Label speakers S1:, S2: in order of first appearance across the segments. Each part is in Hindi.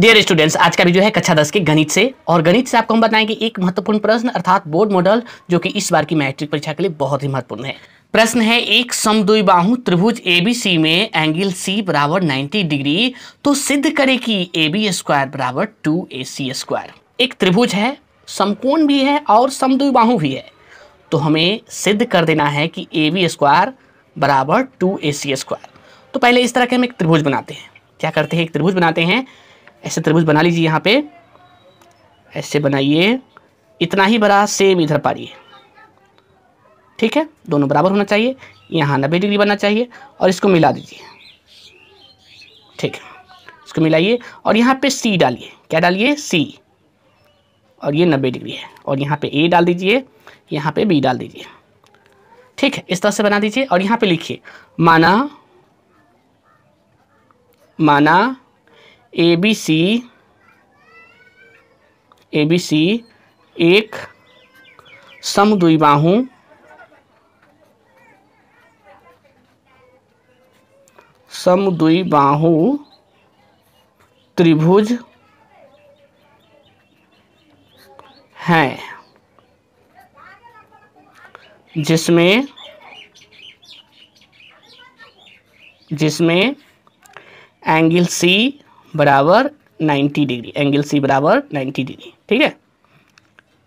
S1: डियर स्टूडेंट्स आज का वीडियो है कक्षा दस के गणित से और गणित से आपको हम बताएंगे एक महत्वपूर्ण प्रश्न अर्थात बोर्ड मॉडल जो कि इस बार की मैट्रिक परीक्षा के लिए बहुत ही महत्वपूर्ण है प्रश्न है एक बाहु त्रिभुज एबीसी में एंगल सी बराबर 90 डिग्री तो सिद्ध करे कि ए बी स्क्वायर बराबर टू ए सी स्क्वायर एक त्रिभुज है समकोण भी है और बाहु भी है तो हमें सिद्ध कर देना है कि ए बी स्क्वायर बराबर टू ए सी स्क्वायर तो पहले इस तरह के हम एक त्रिभुज बनाते हैं क्या करते हैं एक त्रिभुज बनाते हैं ऐसे तरबूज बना लीजिए यहाँ पे ऐसे बनाइए इतना ही बड़ा सेम इधर पारिए ठीक है दोनों बराबर होना चाहिए यहाँ नब्बे डिग्री बनना चाहिए और इसको मिला दीजिए ठीक है इसको मिलाइए और यहाँ पे सी डालिए क्या डालिए सी और ये नब्बे डिग्री है और यहाँ पे ए डाल दीजिए यहाँ पे बी डाल दीजिए ठीक है इस तरह से बना दीजिए और यहाँ पे लिखिए माना माना A B C A B C एक समद्वी बाहु समद्वी बाहु त्रिभुज हैं जिसमें जिसमें एंगल सी बराबर 90 डिग्री एंगल सी बराबर 90 डिग्री ठीक है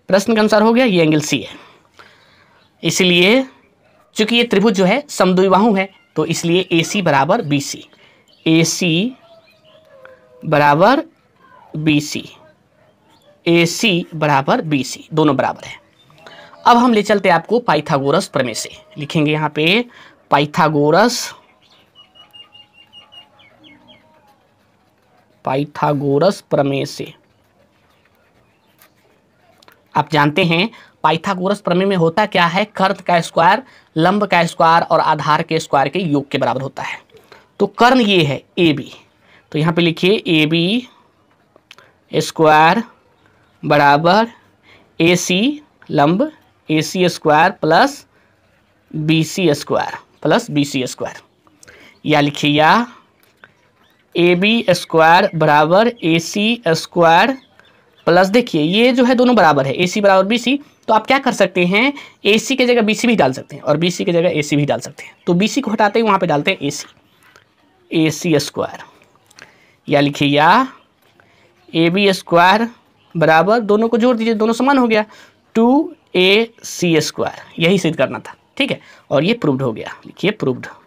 S1: प्रश्न का अनुसार हो गया ये एंगल सी है इसलिए चूंकि ये त्रिभुज जो है समद्विबाहु है तो इसलिए ए सी बराबर बी सी ए सी बराबर बी सी ए सी बराबर बी सी दोनों बराबर है अब हम ले चलते हैं आपको पाइथागोरस प्रमेय से लिखेंगे यहाँ पे पाइथागोरस पाइथागोरस प्रमेय से आप जानते हैं पाइथागोरस प्रमेय में होता क्या है कर्ण का स्क्वायर लंब का स्क्वायर और आधार के स्क्वायर के योग के बराबर होता है तो कर्ण ये है ए बी तो यहाँ पे लिखिए ए बी स्क्वायर बराबर ए सी लंब A C square plus B C square plus B C square या लिखिए या ए बी स्क्वायर बराबर ए सी स्क्वायर प्लस देखिए ये जो है दोनों बराबर है ए सी बराबर बी सी तो आप क्या कर सकते हैं ए सी की जगह बी सी भी डाल सकते हैं और बी सी की जगह ए सी भी डाल सकते हैं तो बी सी को हटाते ही वहाँ पे डालते हैं ए सी ए सी स्क्वायर या लिखिए या ए बी स्क्वायर बराबर दोनों को जोड़ दीजिए दोनों समान हो गया टू ए सी स्क्वायर यही सिद्ध करना था ठीक है और ये प्रूव्ड हो गया लिखिए प्रूव्ड